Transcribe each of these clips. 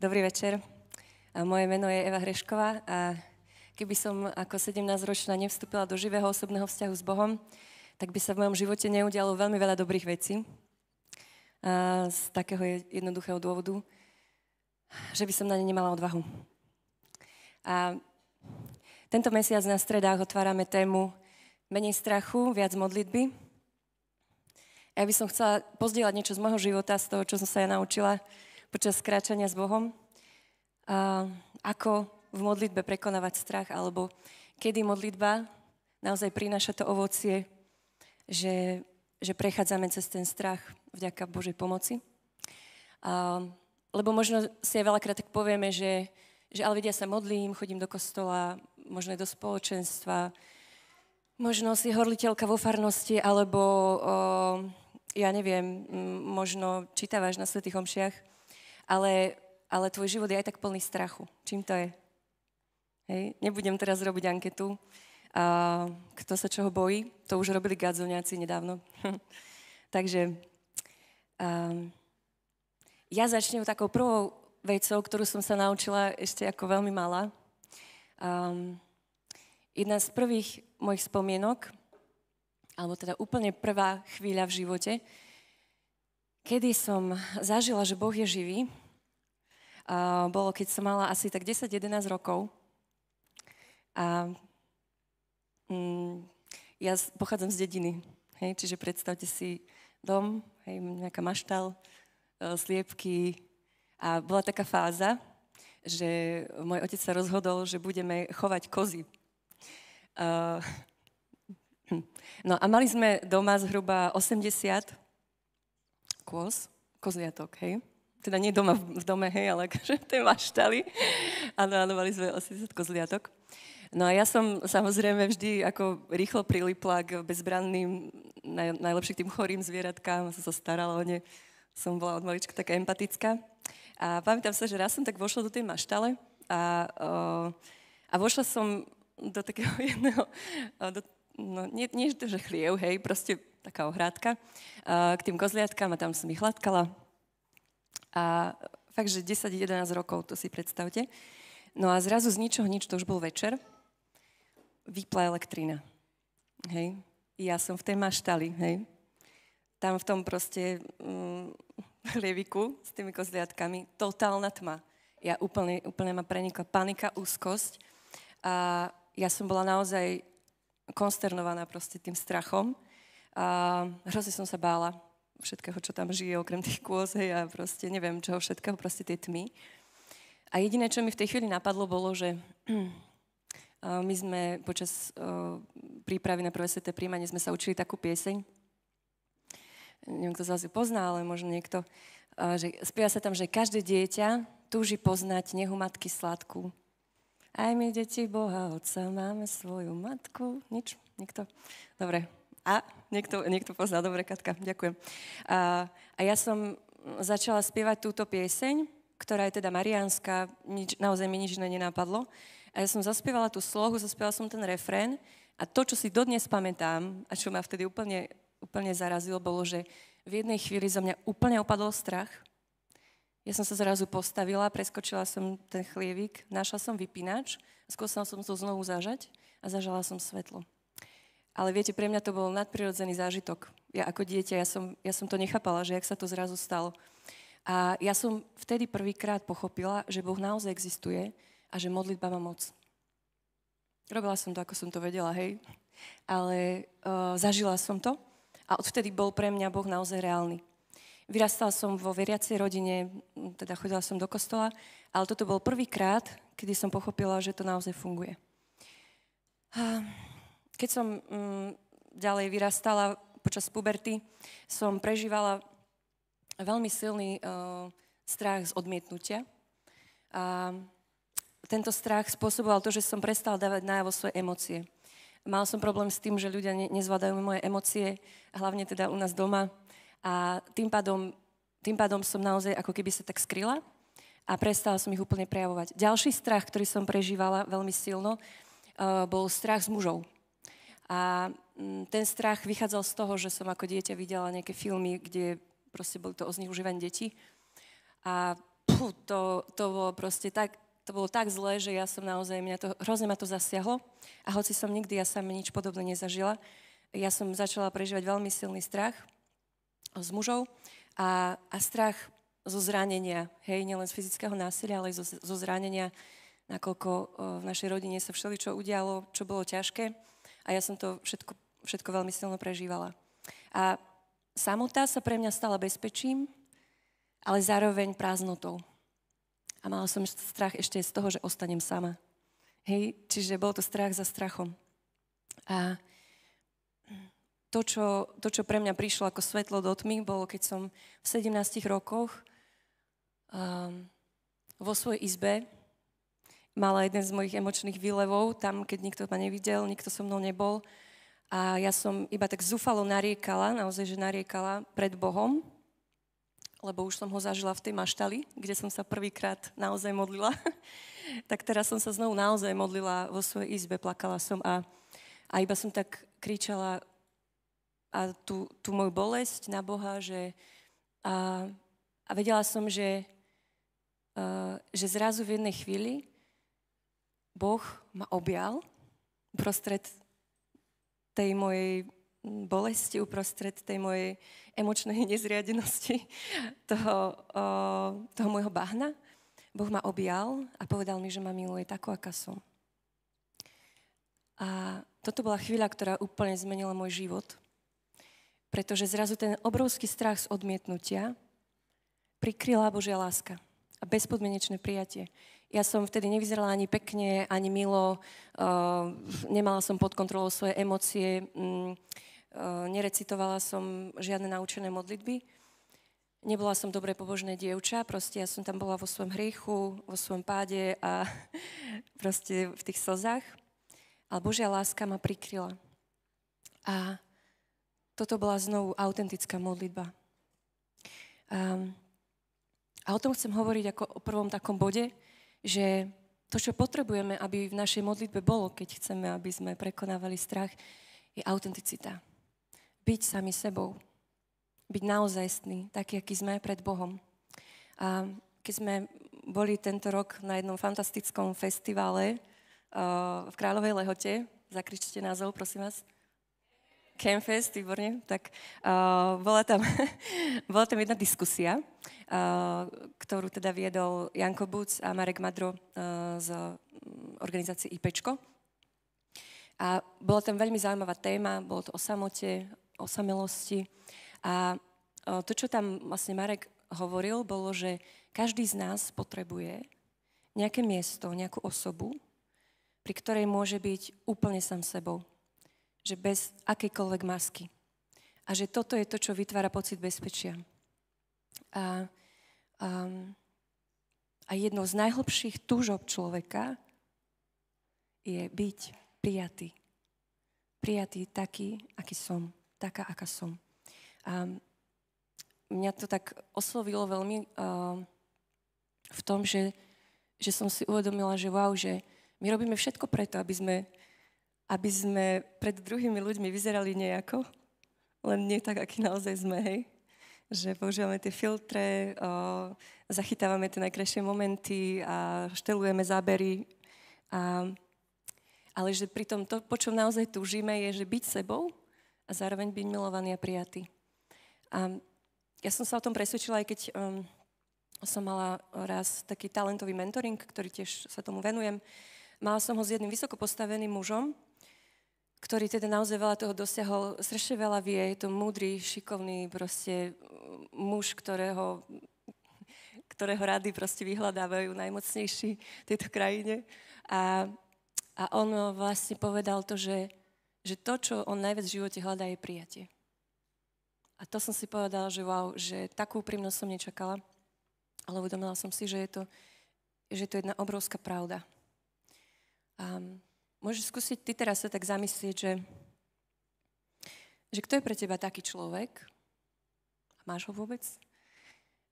Dobrý večer. A moje meno je Eva Hrešková a keby som ako 17-ročná nevstúpila do živého osobného vzťahu s Bohom, tak by sa v mojom živote neudialo veľmi veľa dobrých vecí. A z takého jednoduchého dôvodu, že by som na ne nemala odvahu. A tento mesiac na stredách otvárame tému menej strachu, viac modlitby. ja by som chcela pozdieľať niečo z môjho života, z toho, čo som sa ja naučila počas kráčania s Bohom, a ako v modlitbe prekonávať strach, alebo kedy modlitba naozaj prináša to ovocie, že, že prechádzame cez ten strach vďaka Božej pomoci. A, lebo možno si aj veľakrát tak povieme, že, že ale vedia sa modlím, chodím do kostola, možno aj do spoločenstva, možno si horliteľka vo farnosti, alebo o, ja neviem, možno čítavaš na svetých omšiach ale, ale tvoj život je aj tak plný strachu. Čím to je? Hej. Nebudem teraz robiť anketu, a kto sa čoho bojí. To už robili gadzoňáci nedávno. Takže a, um, ja začnem takou prvou vecou, ktorú som sa naučila ešte ako veľmi malá. Um, jedna z prvých mojich spomienok, alebo teda úplne prvá chvíľa v živote, kedy som zažila, že Boh je živý uh, bolo, keď som mala asi tak 10-11 rokov. A mm, ja pochádzam z dediny, hej, čiže predstavte si dom, hej, nejaká maštal, uh, sliepky. A bola taká fáza, že môj otec sa rozhodol, že budeme chovať kozy. Uh, no a mali sme doma zhruba 80 kôz, kozliatok, hej teda nie doma v dome, hej, ale akože v tej maštali. A danovali sme 80 kozliatok. No a ja som samozrejme vždy ako rýchlo prilipla k bezbranným, naj, najlepším tým chorým zvieratkám, som sa starala o ne, som bola od malička taká empatická. A pamätám sa, že raz som tak vošla do tej maštale a, o, a vošla som do takého jedného, do, no nie, nie že chliev, hej, proste taká ohrádka, k tým kozliatkám a tam som ich hladkala a fakt, že 10-11 rokov, to si predstavte. No a zrazu z ničoho nič, to už bol večer, vypla elektrina. Hej. Ja som v tej maštali, hej. Tam v tom proste mm, lieviku s tými kozliatkami, totálna tma. Ja úplne, úplne ma prenikla panika, úzkosť. A ja som bola naozaj konsternovaná proste tým strachom. A hrozne som sa bála všetkého, čo tam žije, okrem tých kôz, hej, a proste neviem čoho všetkého, proste tie tmy. A jediné, čo mi v tej chvíli napadlo, bolo, že my sme počas e, prípravy na prvé sveté príjmanie sme sa učili takú pieseň, neviem, kto z vás ju pozná, ale možno niekto, že spieva sa tam, že každé dieťa túži poznať nehu matky sladkú. Aj my, deti Boha, Otca, máme svoju matku. Nič? Nikto? Dobre, a, niekto, niekto pozná, dobre, Katka, ďakujem. A, a ja som začala spievať túto pieseň, ktorá je teda mariánska, nič, naozaj mi nič nenápadlo. A ja som zaspievala tú slohu, zaspievala som ten refrén a to, čo si dodnes pamätám a čo ma vtedy úplne, úplne zarazilo, bolo, že v jednej chvíli za mňa úplne opadol strach. Ja som sa zrazu postavila, preskočila som ten chlievik, našla som vypínač, skúsala som to znovu zažať a zažala som svetlo. Ale viete, pre mňa to bol nadprirodzený zážitok. Ja ako dieťa, ja som, ja som to nechápala, že jak sa to zrazu stalo. A ja som vtedy prvýkrát pochopila, že Boh naozaj existuje a že modlitba má moc. Robila som to, ako som to vedela, hej. Ale uh, zažila som to a odvtedy bol pre mňa Boh naozaj reálny. Vyrastala som vo veriacej rodine, teda chodila som do kostola, ale toto bol prvýkrát, kedy som pochopila, že to naozaj funguje. A keď som mm, ďalej vyrastala počas puberty, som prežívala veľmi silný uh, strach z odmietnutia. A tento strach spôsoboval to, že som prestala dávať najavo svoje emócie. Mal som problém s tým, že ľudia ne- nezvládajú moje emócie, hlavne teda u nás doma. A tým pádom, tým pádom som naozaj ako keby sa tak skryla a prestala som ich úplne prejavovať. Ďalší strach, ktorý som prežívala veľmi silno, e, bol strach z mužov. A mm, ten strach vychádzal z toho, že som ako dieťa videla nejaké filmy, kde proste boli to o zneužívaní detí. A pú, to, to bolo proste tak, to bolo tak zlé, že ja som naozaj, mňa to, hrozne ma to zasiahlo. A hoci som nikdy ja sama nič podobné nezažila, ja som začala prežívať veľmi silný strach s mužov a, a strach zo zranenia, hej, nielen z fyzického násilia, ale aj zo, zo zranenia, nakoľko eh, v našej rodine sa všeličo udialo, čo bolo ťažké. A ja som to všetko, všetko veľmi silno prežívala. A samota sa pre mňa stala bezpečím, ale zároveň prázdnotou. A mala som strach ešte z toho, že ostanem sama. Hej, čiže bol to strach za strachom. A to čo, to, čo pre mňa prišlo ako svetlo do tmy, bolo, keď som v 17 rokoch um, vo svojej izbe mala jeden z mojich emočných výlevov, tam, keď nikto ma nevidel, nikto so mnou nebol. A ja som iba tak zúfalo nariekala, naozaj, že nariekala pred Bohom, lebo už som ho zažila v tej maštali, kde som sa prvýkrát naozaj modlila. tak teraz som sa znovu naozaj modlila vo svojej izbe, plakala som a, a iba som tak kričala a tú, tú moju bolesť na Boha, že a, a vedela som, že, a, že zrazu v jednej chvíli Boh ma objal uprostred tej mojej bolesti, uprostred tej mojej emočnej nezriadenosti, toho, toho môjho bahna. Boh ma objal a povedal mi, že ma miluje takú, aká som. A toto bola chvíľa, ktorá úplne zmenila môj život, pretože zrazu ten obrovský strach z odmietnutia prikryla Božia láska a bezpodmienečné prijatie. Ja som vtedy nevyzerala ani pekne, ani milo, uh, nemala som pod kontrolou svoje emócie, um, uh, nerecitovala som žiadne naučené modlitby. Nebola som dobre pobožné dievča, proste ja som tam bola vo svojom hriechu, vo svojom páde a proste v tých slzách. Ale Božia láska ma prikryla. A toto bola znovu autentická modlitba. Um, a o tom chcem hovoriť ako o prvom takom bode, že to, čo potrebujeme, aby v našej modlitbe bolo, keď chceme, aby sme prekonávali strach, je autenticita. Byť sami sebou. Byť naozajstný, taký, aký sme pred Bohom. A keď sme boli tento rok na jednom fantastickom festivale uh, v Kráľovej Lehote, zakričte názov, prosím vás, Campfest, výborne. Tak uh, bola, tam, bola tam jedna diskusia, uh, ktorú teda viedol Janko Buc a Marek Madro uh, z mm, organizácie IPčko. A bola tam veľmi zaujímavá téma, bolo to o samote, o samelosti. A uh, to, čo tam vlastne Marek hovoril, bolo, že každý z nás potrebuje nejaké miesto, nejakú osobu, pri ktorej môže byť úplne sám sebou že bez akejkoľvek masky. A že toto je to, čo vytvára pocit bezpečia. A, a, um, a jednou z najhlbších túžob človeka je byť prijatý. Prijatý taký, aký som. Taká, aká som. A mňa to tak oslovilo veľmi a, uh, v tom, že, že som si uvedomila, že wow, že my robíme všetko preto, aby sme aby sme pred druhými ľuďmi vyzerali nejako, len nie tak, aký naozaj sme, hej. Že používame tie filtre, o, zachytávame tie najkrajšie momenty a štelujeme zábery. A, ale že pritom to, po čom naozaj túžime, je, že byť sebou a zároveň byť milovaný a prijatý. A ja som sa o tom presvedčila, aj keď um, som mala raz taký talentový mentoring, ktorý tiež sa tomu venujem. Mala som ho s jedným vysoko mužom, ktorý teda naozaj veľa toho dosiahol, strašne veľa vie, je to múdry, šikovný proste mm, muž, ktorého, ktorého rady proste vyhľadávajú najmocnejší v tejto krajine. A, a on vlastne povedal to, že, že to, čo on najviac v živote hľadá, je prijatie. A to som si povedala, že wow, že takú úprimnosť som nečakala, ale uvedomila som si, že je to, že je to jedna obrovská pravda. Um, Môžeš skúsiť ty teraz sa tak zamyslieť, že, že kto je pre teba taký človek? máš ho vôbec?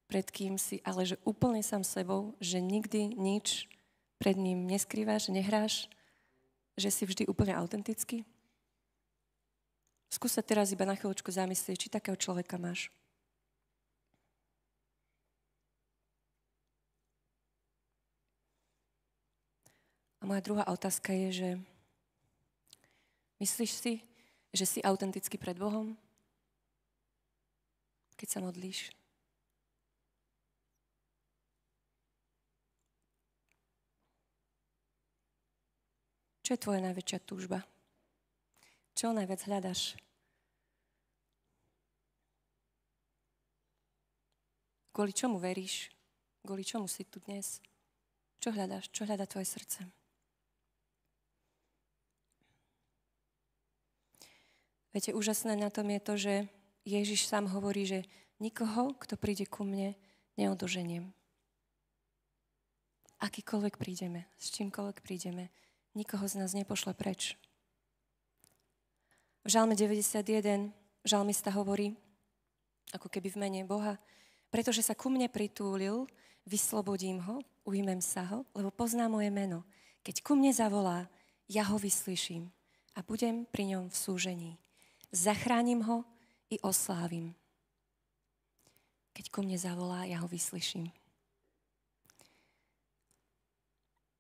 Pred kým si, ale že úplne sám sebou, že nikdy nič pred ním neskrývaš, nehráš, že si vždy úplne autentický? Skús sa teraz iba na chvíľočku zamyslieť, či takého človeka máš. Moja druhá otázka je, že myslíš si, že si autentický pred Bohom, keď sa modlíš? Čo je tvoja najväčšia túžba? Čo najviac hľadaš? Kvôli čomu veríš? Kvôli čomu si tu dnes? Čo hľadáš? Čo hľadá tvoje srdce? Viete, úžasné na tom je to, že Ježiš sám hovorí, že nikoho, kto príde ku mne, neodoženiem. Akýkoľvek prídeme, s čímkoľvek prídeme, nikoho z nás nepošle preč. V Žalme 91 Žalmista hovorí, ako keby v mene Boha, pretože sa ku mne pritúlil, vyslobodím ho, ujmem sa ho, lebo pozná moje meno. Keď ku mne zavolá, ja ho vyslyším a budem pri ňom v súžení zachránim ho i oslávim. Keď ku mne zavolá, ja ho vyslyším.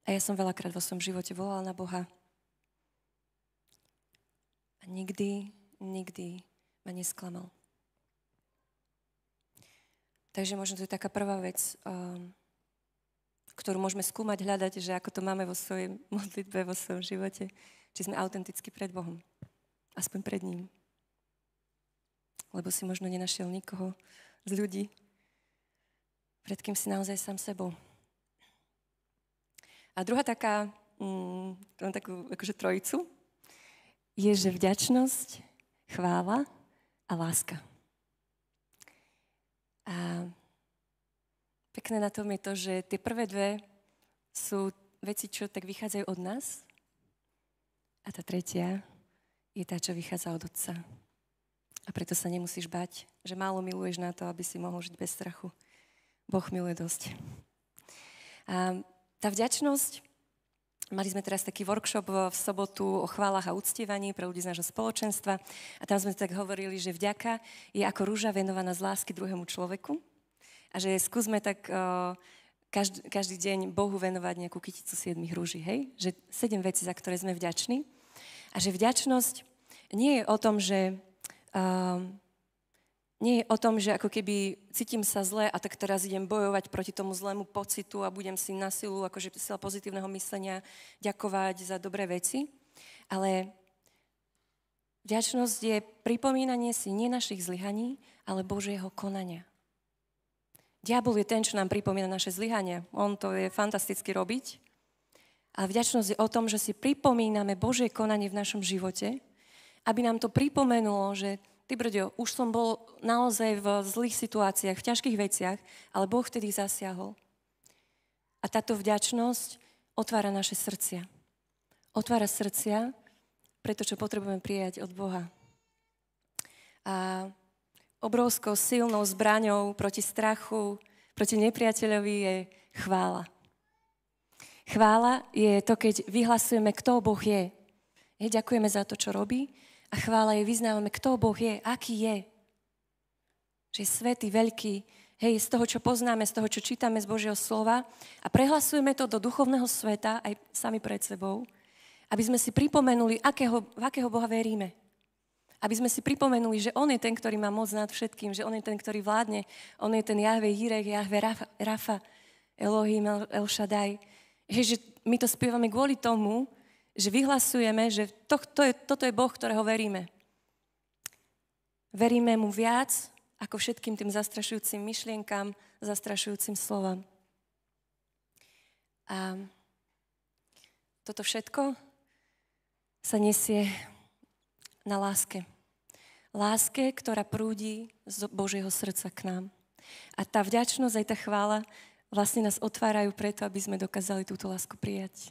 A ja som veľakrát vo svojom živote volala na Boha. A nikdy, nikdy ma nesklamal. Takže možno to je taká prvá vec, ehm, ktorú môžeme skúmať, hľadať, že ako to máme vo svojej modlitbe, vo svojom živote, či sme autenticky pred Bohom. Aspoň pred ním lebo si možno nenašiel nikoho z ľudí, pred kým si naozaj sám sebou. A druhá taká, mm, mám takú akože trojicu, je, že vďačnosť, chvála a láska. A pekné na tom je to, že tie prvé dve sú veci, čo tak vychádzajú od nás. A tá tretia je tá, čo vychádza od Otca. A preto sa nemusíš bať, že málo miluješ na to, aby si mohol žiť bez strachu. Boh miluje dosť. A tá vďačnosť, mali sme teraz taký workshop v sobotu o chválach a uctievaní pre ľudí z nášho spoločenstva a tam sme tak hovorili, že vďaka je ako rúža venovaná z lásky druhému človeku a že skúsme tak každý, každý deň Bohu venovať nejakú kyticu siedmých rúží, hej? Že sedem vecí, za ktoré sme vďační. A že vďačnosť nie je o tom, že um, nie je o tom, že ako keby cítim sa zle a tak teraz idem bojovať proti tomu zlému pocitu a budem si na silu, akože sila pozitívneho myslenia, ďakovať za dobré veci. Ale vďačnosť je pripomínanie si nie našich zlyhaní, ale Božieho konania. Diabol je ten, čo nám pripomína naše zlyhania. On to je fantasticky robiť. A vďačnosť je o tom, že si pripomíname Božie konanie v našom živote – aby nám to pripomenulo, že ty brďo, už som bol naozaj v zlých situáciách, v ťažkých veciach, ale Boh vtedy zasiahol. A táto vďačnosť otvára naše srdcia. Otvára srdcia preto, čo potrebujeme prijať od Boha. A obrovskou silnou zbraňou proti strachu, proti nepriateľovi je chvála. Chvála je to, keď vyhlasujeme, kto Boh je. Hej, ďakujeme za to, čo robí a chvála jej vyznávame, kto Boh je, aký je. Že je svetý, veľký, hej, z toho, čo poznáme, z toho, čo čítame z Božieho slova a prehlasujeme to do duchovného sveta aj sami pred sebou, aby sme si pripomenuli, akého, v akého Boha veríme. Aby sme si pripomenuli, že On je ten, ktorý má moc nad všetkým, že On je ten, ktorý vládne, On je ten Jahve Jirek, Jahve Rafa, Rafa Elohim, El, El Shaddai. Hej, že my to spievame kvôli tomu, že vyhlasujeme, že to, to je, toto je Boh, ktorého veríme. Veríme mu viac ako všetkým tým zastrašujúcim myšlienkam, zastrašujúcim slovám. A toto všetko sa nesie na láske. Láske, ktorá prúdi z Božieho srdca k nám. A tá vďačnosť aj tá chvála vlastne nás otvárajú preto, aby sme dokázali túto lásku prijať.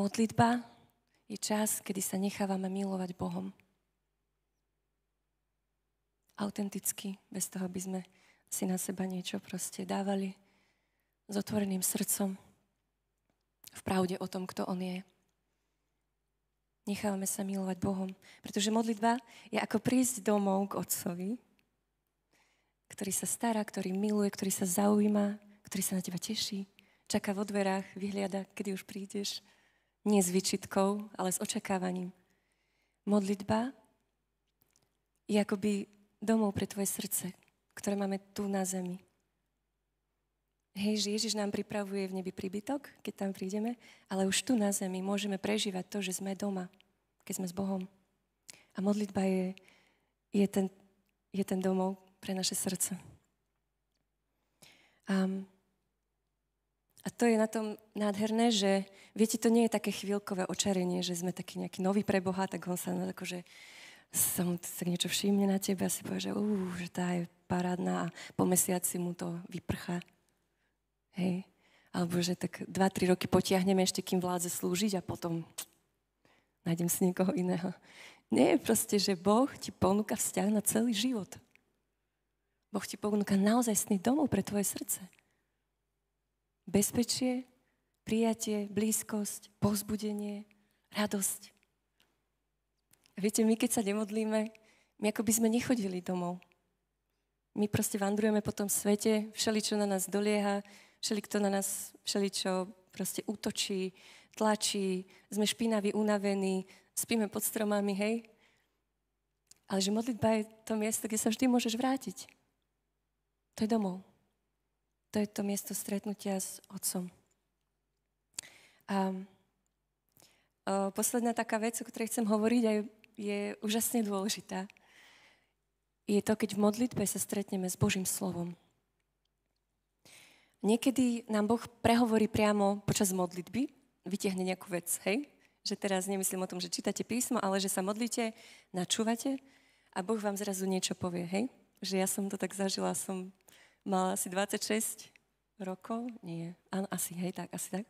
Modlitba je čas, kedy sa nechávame milovať Bohom. Autenticky, bez toho, aby sme si na seba niečo proste dávali s otvoreným srdcom v pravde o tom, kto On je. Nechávame sa milovať Bohom, pretože modlitba je ako prísť domov k Otcovi, ktorý sa stará, ktorý miluje, ktorý sa zaujíma, ktorý sa na teba teší, čaká vo dverách, vyhliada, kedy už prídeš. Nie s vyčitkou, ale s očakávaním. Modlitba je akoby domov pre tvoje srdce, ktoré máme tu na zemi. Hej, že Ježiš nám pripravuje v nebi príbytok, keď tam prídeme, ale už tu na zemi môžeme prežívať to, že sme doma, keď sme s Bohom. A modlitba je, je, ten, je ten domov pre naše srdce. Um, a to je na tom nádherné, že viete, to nie je také chvíľkové očarenie, že sme taký nejaký nový pre Boha, tak on sa akože sa mu tak niečo všimne na tebe a si povie, že, uh, že tá je parádna a po mesiaci mu to vyprcha. Hej. Alebo že tak 2-3 roky potiahneme ešte, kým vládze slúžiť a potom nájdem si niekoho iného. Nie je proste, že Boh ti ponúka vzťah na celý život. Boh ti ponúka naozaj sný domov pre tvoje srdce bezpečie, prijatie, blízkosť, pozbudenie, radosť. A viete, my keď sa nemodlíme, my ako by sme nechodili domov. My proste vandrujeme po tom svete, všeli, čo na nás dolieha, všeli, kto na nás všeli, čo proste útočí, tlačí, sme špinaví, unavení, spíme pod stromami, hej? Ale že modlitba je to miesto, kde sa vždy môžeš vrátiť. To je domov to je to miesto stretnutia s Otcom. A a posledná taká vec, o ktorej chcem hovoriť, aj je, je úžasne dôležitá. Je to, keď v modlitbe sa stretneme s Božím slovom. Niekedy nám Boh prehovorí priamo počas modlitby, vytiahne nejakú vec, hej? Že teraz nemyslím o tom, že čítate písmo, ale že sa modlíte, načúvate a Boh vám zrazu niečo povie, hej? Že ja som to tak zažila, som mala asi 26 rokov, nie, áno, asi, hej, tak, asi tak.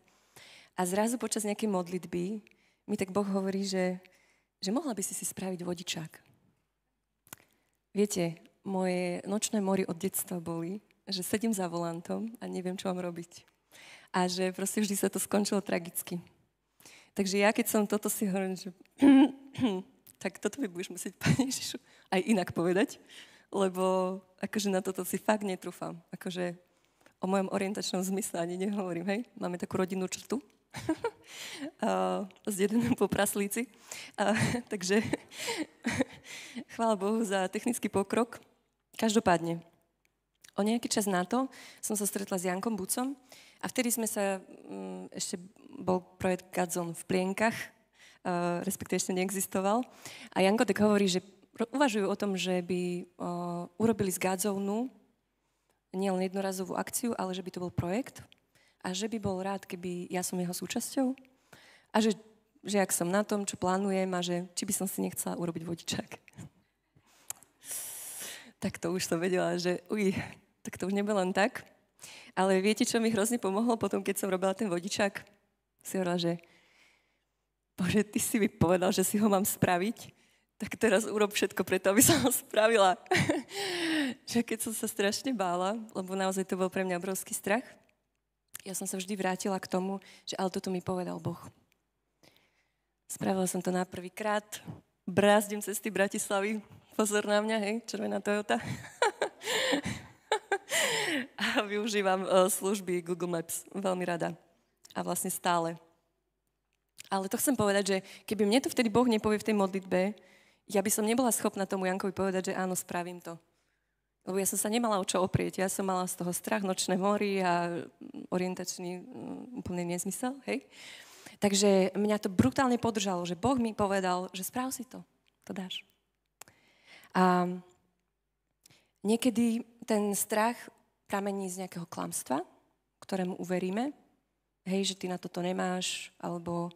A zrazu počas nejakej modlitby mi tak Boh hovorí, že, že mohla by si si spraviť vodičák. Viete, moje nočné mory od detstva boli, že sedím za volantom a neviem, čo mám robiť. A že proste vždy sa to skončilo tragicky. Takže ja, keď som toto si hovorím, že tak toto mi budeš musieť, Pane Ježišu, aj inak povedať lebo akože na toto si fakt netrúfam. Akože o mojom orientačnom zmysle ani nehovorím, hej? Máme takú rodinnú črtu. s jedenom po praslíci. takže chvála Bohu za technický pokrok. Každopádne, o nejaký čas na to som sa stretla s Jankom Bucom a vtedy sme sa, mm, ešte bol projekt Gadzon v plienkach, respektíve ešte neexistoval. A Janko tak hovorí, že uvažujú o tom, že by urobili z Gadzovnu nielen jednorazovú akciu, ale že by to bol projekt a že by bol rád, keby ja som jeho súčasťou a že, že ak som na tom, čo plánujem a že či by som si nechcela urobiť vodičák. Tak to už som vedela, že uj, tak to už nebolo len tak. Ale viete, čo mi hrozne pomohlo potom, keď som robila ten vodičák? Si hovorila, že Bože, ty si mi povedal, že si ho mám spraviť tak teraz urob všetko preto, aby som ho spravila. že keď som sa strašne bála, lebo naozaj to bol pre mňa obrovský strach, ja som sa vždy vrátila k tomu, že ale toto mi povedal Boh. Spravila som to na prvý krát. brázdim cesty Bratislavy, pozor na mňa, hej, červená Toyota. a využívam e, služby Google Maps veľmi rada. A vlastne stále. Ale to chcem povedať, že keby mne to vtedy Boh nepovie v tej modlitbe, ja by som nebola schopná tomu Jankovi povedať, že áno, spravím to. Lebo ja som sa nemala o čo oprieť. Ja som mala z toho strach, nočné mori a orientačný mm, úplne nezmysel, hej. Takže mňa to brutálne podržalo, že Boh mi povedal, že správ si to, to dáš. A niekedy ten strach pramení z nejakého klamstva, ktorému uveríme, hej, že ty na toto nemáš, alebo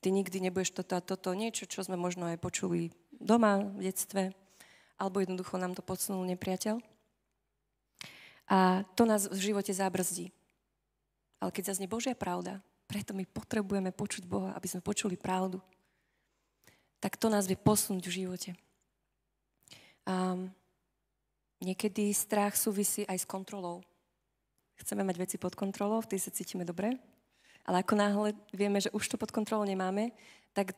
ty nikdy nebudeš toto a toto, niečo, čo sme možno aj počuli doma, v detstve, alebo jednoducho nám to podsunul nepriateľ. A to nás v živote zábrzdí. Ale keď zaznie Božia pravda, preto my potrebujeme počuť Boha, aby sme počuli pravdu, tak to nás vie posunúť v živote. A niekedy strach súvisí aj s kontrolou. Chceme mať veci pod kontrolou, vtedy sa cítime dobre, ale ako náhle vieme, že už to pod kontrolou nemáme, tak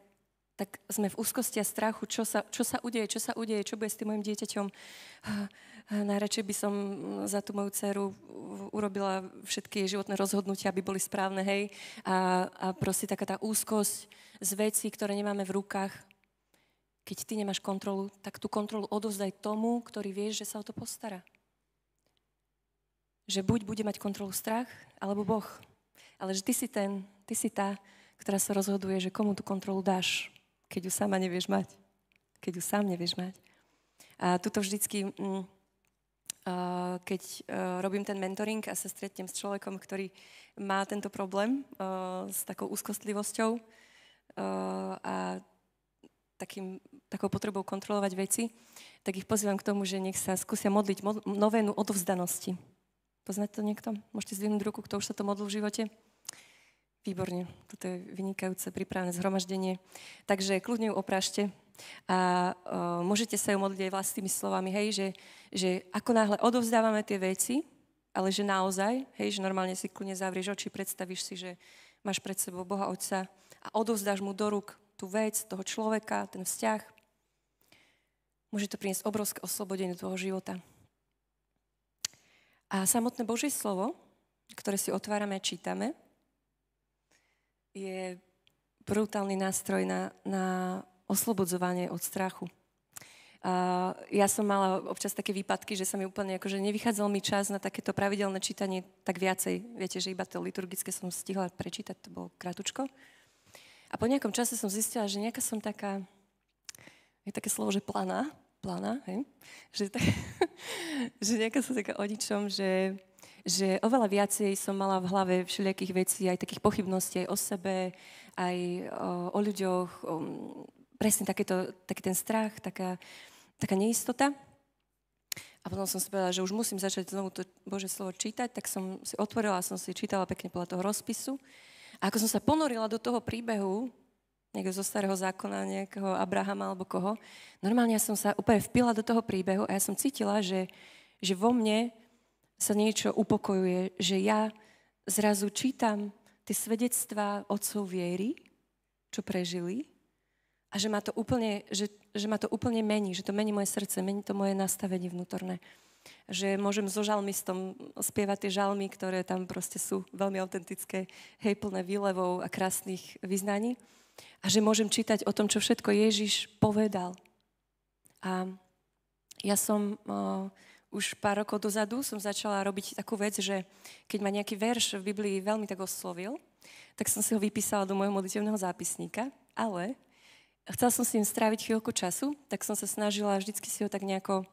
tak sme v úzkosti a strachu, čo sa, čo sa udeje, čo sa udeje, čo bude s tým mojim dieťaťom. Najradšej by som za tú moju dceru urobila všetky jej životné rozhodnutia, aby boli správne, hej. A, a proste taká tá úzkosť z vecí, ktoré nemáme v rukách, keď ty nemáš kontrolu, tak tú kontrolu odovzdaj tomu, ktorý vieš, že sa o to postará. Že buď bude mať kontrolu strach, alebo Boh. Ale že ty si ten, ty si tá, ktorá sa rozhoduje, že komu tú kontrolu dáš keď ju sama nevieš mať. Keď ju sám nevieš mať. A tuto vždycky, mm, keď e, robím ten mentoring a sa stretnem s človekom, ktorý má tento problém e, s takou úzkostlivosťou e, a takým, takou potrebou kontrolovať veci, tak ich pozývam k tomu, že nech sa skúsia modliť novénu odovzdanosti. Poznať to niekto? Môžete zdvihnúť ruku, kto už sa to modlil v živote. Výborne, toto je vynikajúce prípravné zhromaždenie. Takže kľudne ju oprášte a uh, môžete sa ju modliť aj vlastnými slovami, hej, že, že ako náhle odovzdávame tie veci, ale že naozaj, hej, že normálne si kľudne zavrieš oči, predstavíš si, že máš pred sebou Boha Otca a odovzdáš mu do rúk tú vec, toho človeka, ten vzťah, môže to priniesť obrovské oslobodenie toho života. A samotné Božie slovo, ktoré si otvárame a čítame, je brutálny nástroj na, na oslobodzovanie od strachu. Uh, ja som mala občas také výpadky, že sa mi úplne akože nevychádzal mi čas na takéto pravidelné čítanie tak viacej. Viete, že iba to liturgické som stihla prečítať, to bolo kratučko. A po nejakom čase som zistila, že nejaká som taká, je také slovo, že plana, plana, hej? Že, tak, že nejaká som taká o ničom, že že oveľa viacej som mala v hlave všelijakých vecí, aj takých pochybností aj o sebe, aj o, o ľuďoch, o, presne takéto, taký ten strach, taká, taká neistota. A potom som si povedala, že už musím začať znovu to Bože slovo čítať, tak som si otvorila a som si čítala pekne podľa toho rozpisu. A ako som sa ponorila do toho príbehu, niekto zo starého zákona, nejakého Abrahama alebo koho, normálne ja som sa úplne vpila do toho príbehu a ja som cítila, že, že vo mne sa niečo upokojuje, že ja zrazu čítam tie svedectvá otcov viery, čo prežili, a že ma to úplne, že, že ma to úplne mení, že to mení moje srdce, mení to moje nastavenie vnútorné. Že môžem so žalmistom spievať tie žalmy, ktoré tam proste sú veľmi autentické, hej, plné výlevov a krásnych vyznaní. A že môžem čítať o tom, čo všetko Ježiš povedal. A ja som... Uh, už pár rokov dozadu som začala robiť takú vec, že keď ma nejaký verš v Biblii veľmi tak oslovil, tak som si ho vypísala do môjho modlitevného zápisníka, ale chcela som si ním stráviť chvíľku času, tak som sa snažila vždycky si ho tak nejako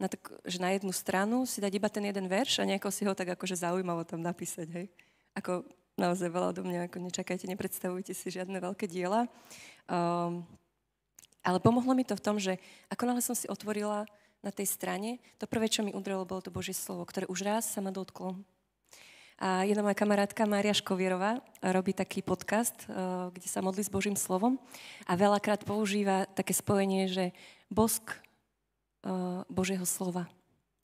na tak, že na jednu stranu si dať iba ten jeden verš a nejako si ho tak akože zaujímavo tam napísať, hej. Ako naozaj veľa do mňa, ako nečakajte, nepredstavujte si žiadne veľké diela. Um, ale pomohlo mi to v tom, že ako náhle som si otvorila na tej strane, to prvé, čo mi udrelo, bolo to Božie slovo, ktoré už raz sa ma dotklo. A jedna moja kamarátka Mária Škovierová robí taký podcast, eh, kde sa modlí s Božím slovom a veľakrát používa také spojenie, že bosk eh, Božieho slova.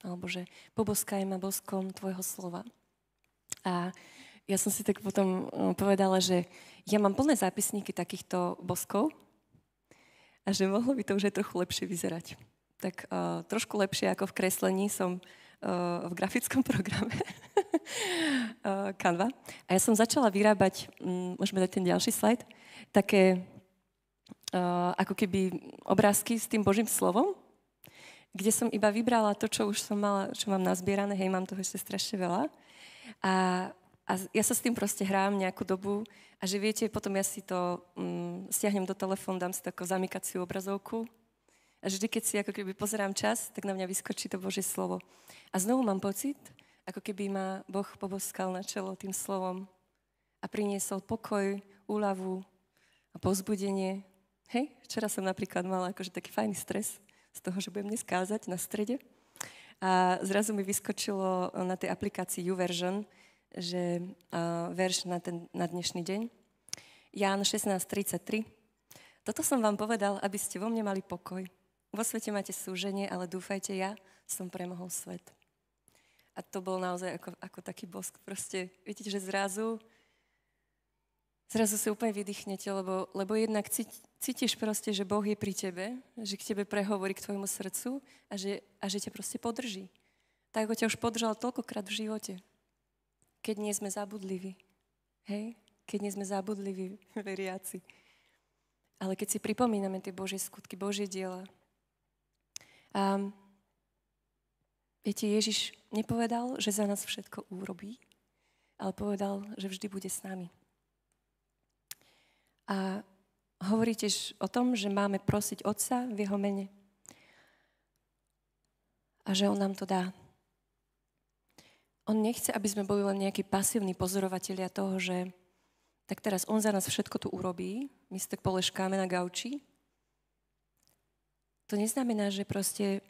Alebo že poboskaj ma boskom tvojho slova. A ja som si tak potom eh, povedala, že ja mám plné zápisníky takýchto boskov a že mohlo by to už aj trochu lepšie vyzerať tak uh, trošku lepšie ako v kreslení som uh, v grafickom programe uh, Canva. A ja som začala vyrábať, um, môžeme dať ten ďalší slajd, také uh, ako keby obrázky s tým Božím slovom, kde som iba vybrala to, čo už som mala, čo mám nazbierané, hej, mám toho ešte strašne veľa. A, a ja sa s tým proste hrám nejakú dobu a že viete, potom ja si to um, stiahnem do telefónu, dám si takú zamykaciu obrazovku a vždy, keď si ako keby pozerám čas, tak na mňa vyskočí to Božie slovo. A znovu mám pocit, ako keby ma Boh poboskal na čelo tým slovom a priniesol pokoj, úľavu a pozbudenie. Hej, včera som napríklad mala akože taký fajný stres z toho, že budem dnes kázať na strede. A zrazu mi vyskočilo na tej aplikácii YouVersion, že uh, verš na, ten, na dnešný deň. Ján 16.33. Toto som vám povedal, aby ste vo mne mali pokoj vo svete máte súženie, ale dúfajte, ja som premohol svet. A to bol naozaj ako, ako taký bosk. Proste, vidíte, že zrazu, zrazu si úplne vydýchnete, lebo, lebo jednak cítiš proste, že Boh je pri tebe, že k tebe prehovorí k tvojmu srdcu a že, a že ťa proste podrží. Tak ako ťa už podržal toľkokrát v živote. Keď nie sme zabudliví. Hej? Keď nie sme zabudliví veriaci. Ale keď si pripomíname tie Božie skutky, Božie diela, a viete, Ježiš nepovedal, že za nás všetko urobí, ale povedal, že vždy bude s nami. A hovorí tiež o tom, že máme prosiť Otca v Jeho mene a že On nám to dá. On nechce, aby sme boli len nejakí pasívni pozorovatelia toho, že tak teraz On za nás všetko tu urobí, my si tak poleškáme na gauči to neznamená, že proste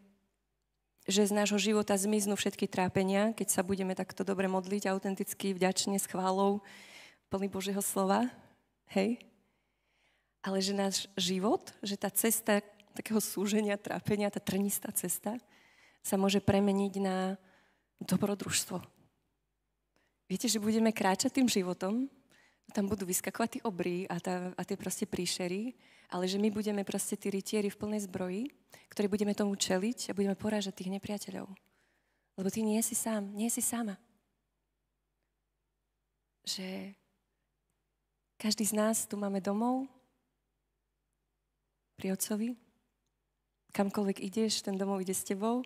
že z nášho života zmiznú všetky trápenia, keď sa budeme takto dobre modliť, autenticky, vďačne, s chválou, plný Božieho slova. Hej? Ale že náš život, že tá cesta takého súženia, trápenia, tá trnistá cesta sa môže premeniť na dobrodružstvo. Viete, že budeme kráčať tým životom, tam budú vyskakovať tí obry a, tá, a tie proste príšery, ale že my budeme proste tí rytieri v plnej zbroji, ktorí budeme tomu čeliť a budeme porážať tých nepriateľov. Lebo ty nie si sám, nie si sama. Že každý z nás tu máme domov, pri otcovi, kamkoľvek ideš, ten domov ide s tebou,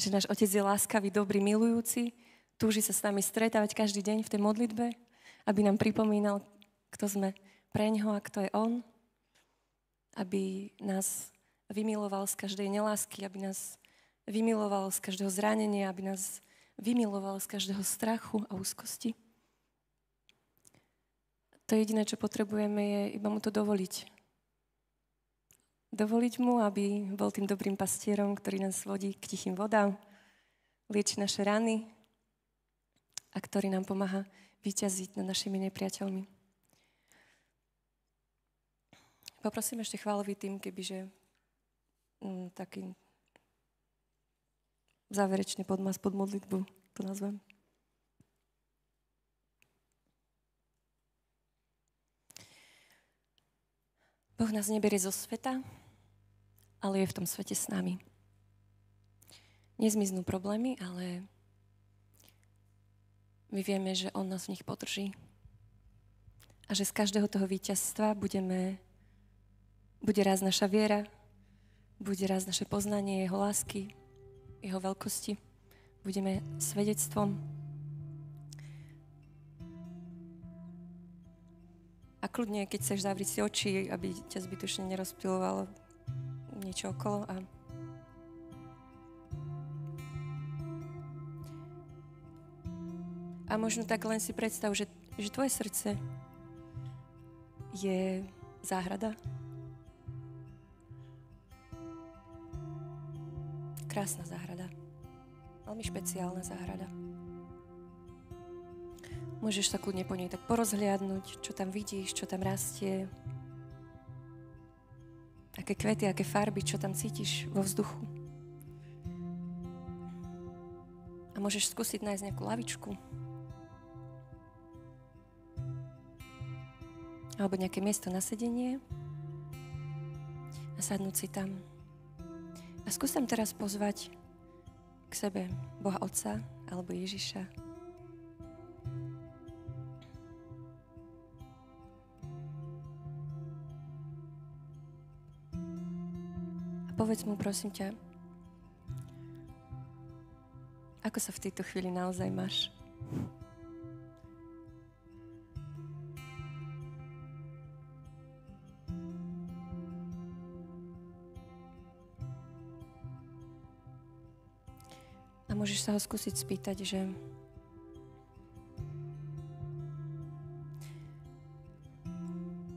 že náš otec je láskavý, dobrý, milujúci, túži sa s nami stretávať každý deň v tej modlitbe, aby nám pripomínal, kto sme pre ňoho a kto je on, aby nás vymiloval z každej nelásky, aby nás vymiloval z každého zranenia, aby nás vymiloval z každého strachu a úzkosti. To jediné, čo potrebujeme, je iba mu to dovoliť. Dovoliť mu, aby bol tým dobrým pastierom, ktorý nás vodí k tichým vodám, lieči naše rany a ktorý nám pomáha vyťaziť nad našimi nepriateľmi. Poprosím ešte chválový tým, kebyže mm, taký záverečný podmas pod modlitbu to nazvem. Boh nás neberie zo sveta, ale je v tom svete s nami. Nezmiznú problémy, ale my vieme, že On nás v nich podrží. A že z každého toho víťazstva budeme, bude raz naša viera, bude raz naše poznanie Jeho lásky, Jeho veľkosti. Budeme svedectvom. A kľudne, keď chceš zavrieť si oči, aby ťa zbytočne nerozpilovalo niečo okolo a A možno tak len si predstav, že, že tvoje srdce je záhrada. Krásna záhrada. Veľmi špeciálna záhrada. Môžeš sa kľudne po nej tak porozhliadnúť, čo tam vidíš, čo tam rastie, aké kvety, aké farby, čo tam cítiš vo vzduchu. A môžeš skúsiť nájsť nejakú lavičku, alebo nejaké miesto na sedenie a sadnúť si tam. A skúsam teraz pozvať k sebe Boha Otca alebo Ježiša. A povedz mu, prosím ťa, ako sa v tejto chvíli naozaj máš? sa ho skúsiť spýtať, že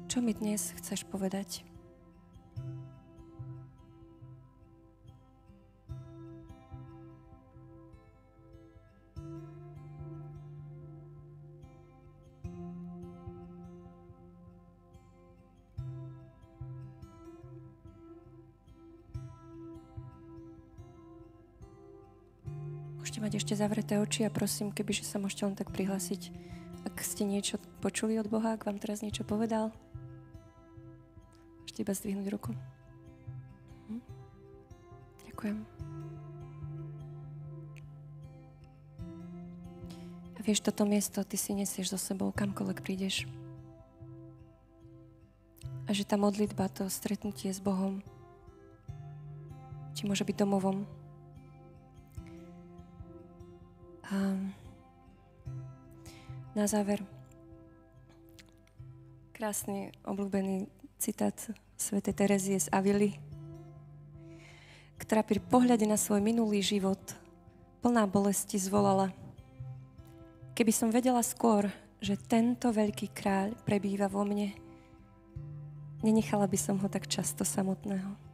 čo mi dnes chceš povedať? zavreté oči a prosím, kebyže sa môžete len tak prihlásiť, ak ste niečo počuli od Boha, ak vám teraz niečo povedal, môžete iba zdvihnúť ruku. Hm? Ďakujem. A vieš, toto miesto ty si nesieš so sebou, kamkoľvek prídeš. A že tá modlitba, to stretnutie s Bohom ti môže byť domovom, A na záver krásny, obľúbený citát Sv. Terezie z Avily, ktorá pri pohľade na svoj minulý život plná bolesti zvolala. Keby som vedela skôr, že tento veľký kráľ prebýva vo mne, nenechala by som ho tak často samotného.